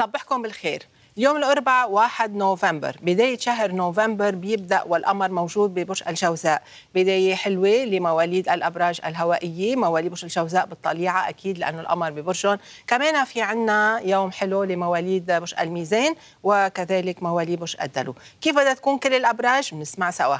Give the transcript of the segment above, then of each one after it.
صبحكم بالخير اليوم الأربعاء 1 نوفمبر بداية شهر نوفمبر بيبدأ والقمر موجود ببرج الجوزاء بداية حلوة لمواليد الأبراج الهوائية مواليد برج الجوزاء بالطليعة أكيد لأنه القمر ببرجهم كمان في عنا يوم حلو لمواليد برج الميزان وكذلك مواليد برج الدلو كيف بدها تكون كل الأبراج بنسمع سوا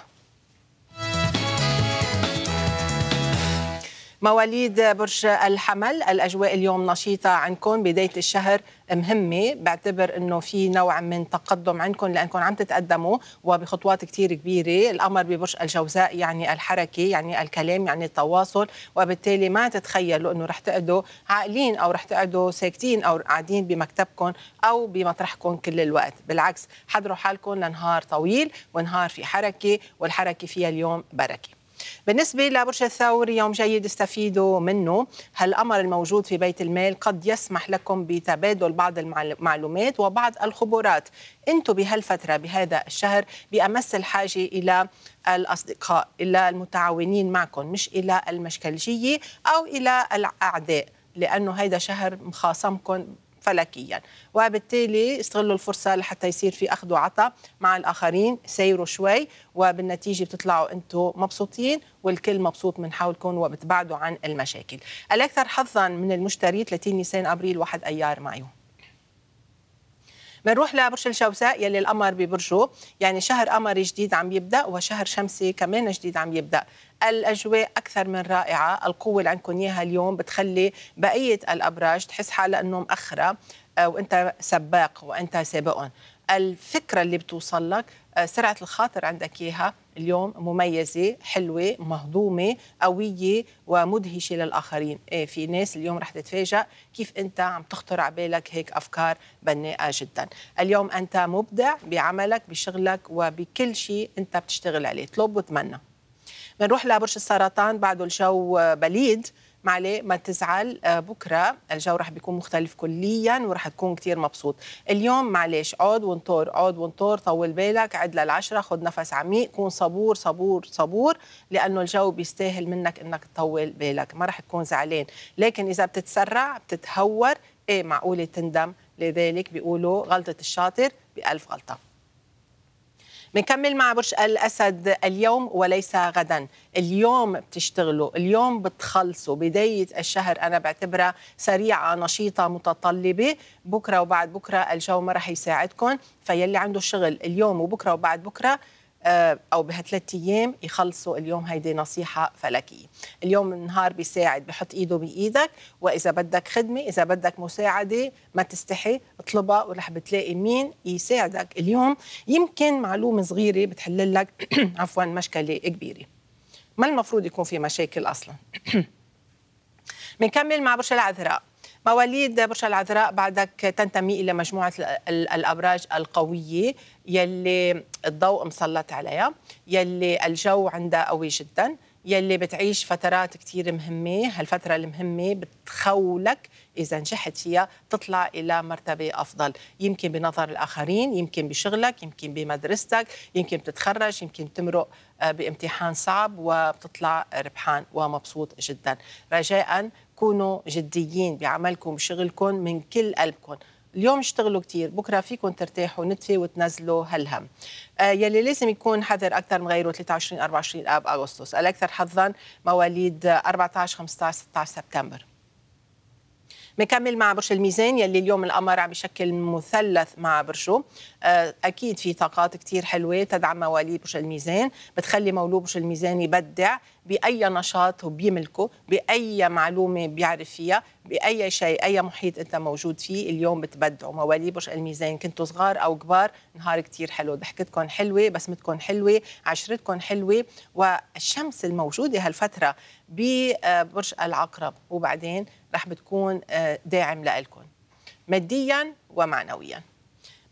مواليد برج الحمل الأجواء اليوم نشيطة عندكم بداية الشهر مهمة بعتبر أنه في نوع من تقدم عندكم لأنكم عم تتقدموا وبخطوات كثير كبيرة الأمر ببرج الجوزاء يعني الحركة يعني الكلام يعني التواصل وبالتالي ما تتخيلوا أنه رح تقعدوا عاقلين أو رح تقعدوا ساكتين أو قاعدين بمكتبكم أو بمطرحكم كل الوقت بالعكس حضروا حالكم لنهار طويل ونهار في حركة والحركة فيها اليوم بركة بالنسبة لبرج الثور يوم جيد استفيدوا منه هالأمر الموجود في بيت المال قد يسمح لكم بتبادل بعض المعلومات وبعض الخبرات أنتم بهالفترة بهذا الشهر بأمس الحاجة إلى الأصدقاء إلى المتعاونين معكم مش إلى المشكلجية أو إلى الأعداء لأنه هيدا شهر مخاصمكم فلكيا وبالتالي استغلوا الفرصة لحتى يصير في أخذ وعطاء مع الآخرين سيروا شوي وبالنتيجة بتطلعوا أنتم مبسوطين والكل مبسوط من حولكم وبتبعدوا عن المشاكل الأكثر حظا من المشتري 30 نيسان أبريل 1 أيار مايو بنروح لبرج الجوزاء يلي القمر ببرجه يعني شهر قمري جديد عم يبدا وشهر شمسي كمان جديد عم يبدا الاجواء اكثر من رائعه القوه اللي عندكم اياها اليوم بتخلي بقيه الابراج تحس حالها انه مأخره آه، وانت سباق وانت سابق الفكره اللي بتوصل لك آه، سرعه الخاطر عندك اياها اليوم مميزه حلوه مهضومه قويه ومدهشه للاخرين إيه في ناس اليوم رح تتفاجأ كيف انت عم تخطر على بالك هيك افكار بناءه جدا اليوم انت مبدع بعملك بشغلك وبكل شيء انت بتشتغل عليه اطلب وتمنى بنروح لبرج السرطان بعده الجو بليد ما عليه ما تزعل آه، بكره الجو رح بيكون مختلف كليا ورح تكون كثير مبسوط اليوم معلش اقعد وانطر اقعد وانطر طول بالك عد للعشرة خذ نفس عميق كون صبور صبور صبور لانه الجو بيستاهل منك انك تطول بالك ما رح تكون زعلان لكن اذا بتتسرع بتتهور ايه معقوله تندم لذلك بيقولوا غلطه الشاطر بألف غلطه بنكمل مع برج الأسد اليوم وليس غدا اليوم بتشتغلوا اليوم بتخلصوا بداية الشهر أنا بعتبرها سريعة نشيطة متطلبة بكرة وبعد بكرة الجو ما رح يساعدكم فيلي عنده شغل اليوم وبكرة وبعد بكرة آه، او بهالثلاث ايام يخلصوا اليوم هيدي نصيحه فلكيه اليوم النهار بيساعد بحط ايده بايدك واذا بدك خدمه اذا بدك مساعده ما تستحي اطلبها ورح بتلاقي مين يساعدك اليوم يمكن معلومه صغيره بتحل لك عفوا مشكله كبيره ما المفروض يكون في مشاكل اصلا بنكمل مع برج العذراء مواليد برج العذراء بعدك تنتمي إلى مجموعة الأبراج القوية يلي الضوء مسلط عليها يلي الجو عندها قوي جداً يلي بتعيش فترات كثير مهمة هالفترة المهمة بتخولك إذا نجحت فيها تطلع إلى مرتبة أفضل يمكن بنظر الآخرين يمكن بشغلك يمكن بمدرستك يمكن بتتخرج يمكن تمرق آه، بامتحان صعب وبتطلع ربحان ومبسوط جدا رجاء كونوا جديين بعملكم بشغلكم من كل قلبكم اليوم اشتغلوا كثير بكره فيكم ترتاحوا نتفه وتنزلوا هالهم آه يلي لازم يكون حذر اكثر من غيره 23 24 اب اغسطس الاكثر حظا مواليد 14 15 16 سبتمبر بنكمل مع برج الميزان يلي اليوم القمر عم يشكل مثلث مع برجه آه، اكيد في طاقات كثير حلوه تدعم مواليد برج الميزان بتخلي مولود برج الميزان يبدع باي نشاط هو بيملكه باي معلومه بيعرف فيها باي شيء اي محيط انت موجود فيه اليوم بتبدعوا مواليد برج الميزان كنتوا صغار او كبار نهار كتير حلو ضحكتكم حلوه بسمتكم حلوه عشرتكم حلوه والشمس الموجوده هالفتره ببرج العقرب وبعدين رح بتكون آه، داعم لكم ماديا ومعنويا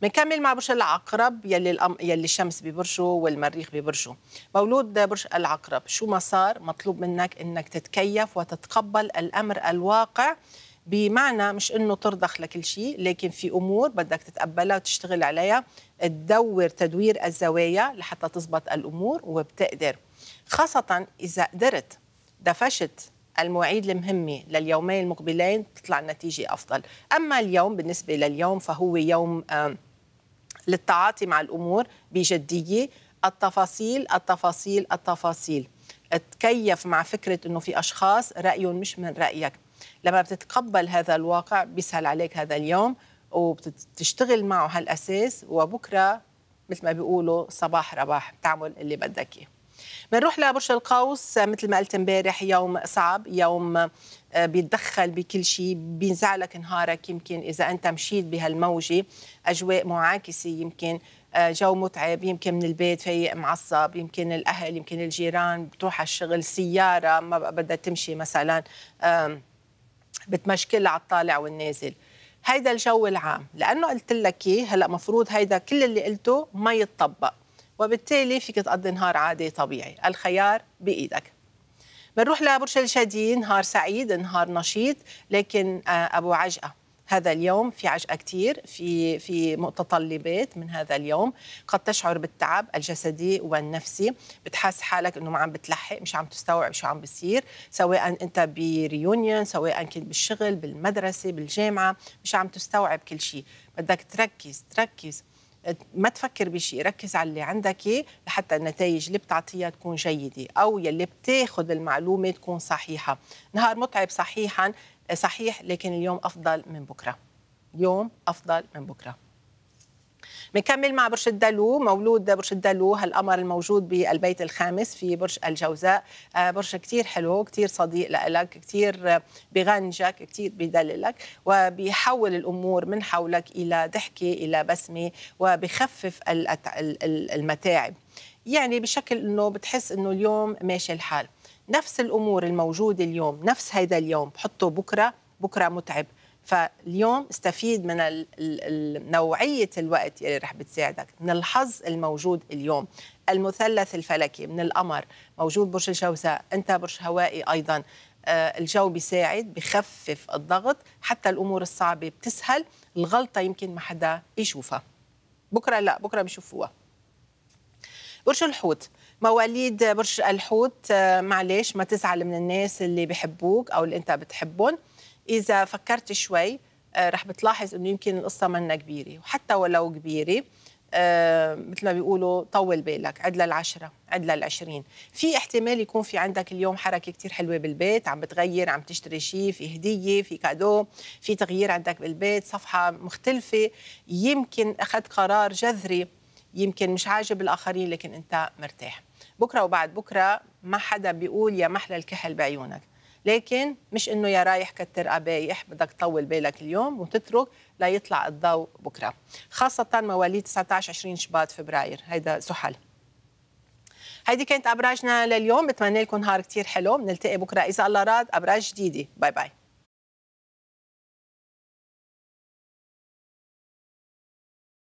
بنكمل مع برج العقرب يلي الأم... يلي الشمس ببرجه والمريخ ببرجه مولود برج العقرب شو ما صار مطلوب منك انك تتكيف وتتقبل الامر الواقع بمعنى مش انه ترضخ لكل شيء لكن في امور بدك تتقبلها وتشتغل عليها تدور تدوير الزوايا لحتى تزبط الامور وبتقدر خاصه اذا قدرت دفشت المواعيد المهمة لليومين المقبلين تطلع النتيجة أفضل أما اليوم بالنسبة لليوم فهو يوم آه للتعاطي مع الامور بجديه التفاصيل التفاصيل التفاصيل تكيف مع فكره انه في اشخاص رايهم مش من رايك لما بتتقبل هذا الواقع بيسهل عليك هذا اليوم وبتشتغل معه هالاساس وبكره مثل ما بيقولوا صباح رباح بتعمل اللي بدك اياه بنروح لبرج القوس مثل ما قلت امبارح يوم صعب يوم آه، بيتدخل بكل شيء بينزعلك نهارك يمكن اذا انت مشيت بهالموجه اجواء معاكسه يمكن آه، جو متعب يمكن من البيت فايق معصب يمكن الاهل يمكن الجيران بتروح على الشغل سياره ما بدها تمشي مثلا بتمشكل على الطالع والنازل هيدا الجو العام لانه قلت لك هلا مفروض هيدا كل اللي قلته ما يتطبق وبالتالي فيك تقضي نهار عادي طبيعي الخيار بايدك بنروح لبرج الشادي نهار سعيد نهار نشيط لكن آه، ابو عجقه هذا اليوم في عجقه كثير في في متطلبات من هذا اليوم قد تشعر بالتعب الجسدي والنفسي بتحس حالك انه ما عم بتلحق مش عم تستوعب شو عم بيصير سواء انت بريونيون سواء كنت بالشغل بالمدرسه بالجامعه مش عم تستوعب كل شيء بدك تركز تركز ما تفكر بشيء ركز على اللي عندك لحتى النتائج اللي بتعطيها تكون جيدة أو يلي بتاخذ المعلومة تكون صحيحة نهار متعب صحيحا صحيح لكن اليوم أفضل من بكرة اليوم أفضل من بكره بنكمل مع برج الدلو مولود برج الدلو هالقمر الموجود بالبيت الخامس في برج الجوزاء آه، برج كتير حلو كتير صديق لك كتير بغنجك كتير بدللك وبيحول الأمور من حولك إلى ضحكة إلى بسمة وبخفف المتاعب يعني بشكل انه بتحس انه اليوم ماشي الحال نفس الامور الموجوده اليوم نفس هيدا اليوم بحطه بكره بكره متعب فاليوم استفيد من نوعية الوقت اللي رح بتساعدك من الحظ الموجود اليوم المثلث الفلكي من القمر موجود برج الجوزاء أنت برج هوائي أيضا آه، الجو بيساعد بخفف الضغط حتى الأمور الصعبة بتسهل الغلطة يمكن ما حدا يشوفها بكرة لا بكرة بيشوفوها برج الحوت مواليد برج الحوت آه، معلش ما تزعل من الناس اللي بحبوك او اللي انت بتحبهم اذا فكرت شوي آه، رح بتلاحظ انه يمكن القصه منا كبيره وحتى ولو كبيره آه، مثل ما بيقولوا طول بالك عد للعشرة عد للعشرين في احتمال يكون في عندك اليوم حركة كتير حلوة بالبيت عم بتغير عم تشتري شيء في هدية في كادو في تغيير عندك بالبيت صفحة مختلفة يمكن أخذت قرار جذري يمكن مش عاجب الآخرين لكن أنت مرتاح بكرة وبعد بكرة ما حدا بيقول يا محلى الكحل بعيونك لكن مش انه يا رايح كتر قبايح بدك تطول بالك اليوم وتترك ليطلع الضوء بكره خاصه مواليد 19 20 شباط فبراير هيدا سحل هيدي كانت ابراجنا لليوم بتمنى لكم نهار كثير حلو بنلتقي بكره اذا الله راد ابراج جديده باي باي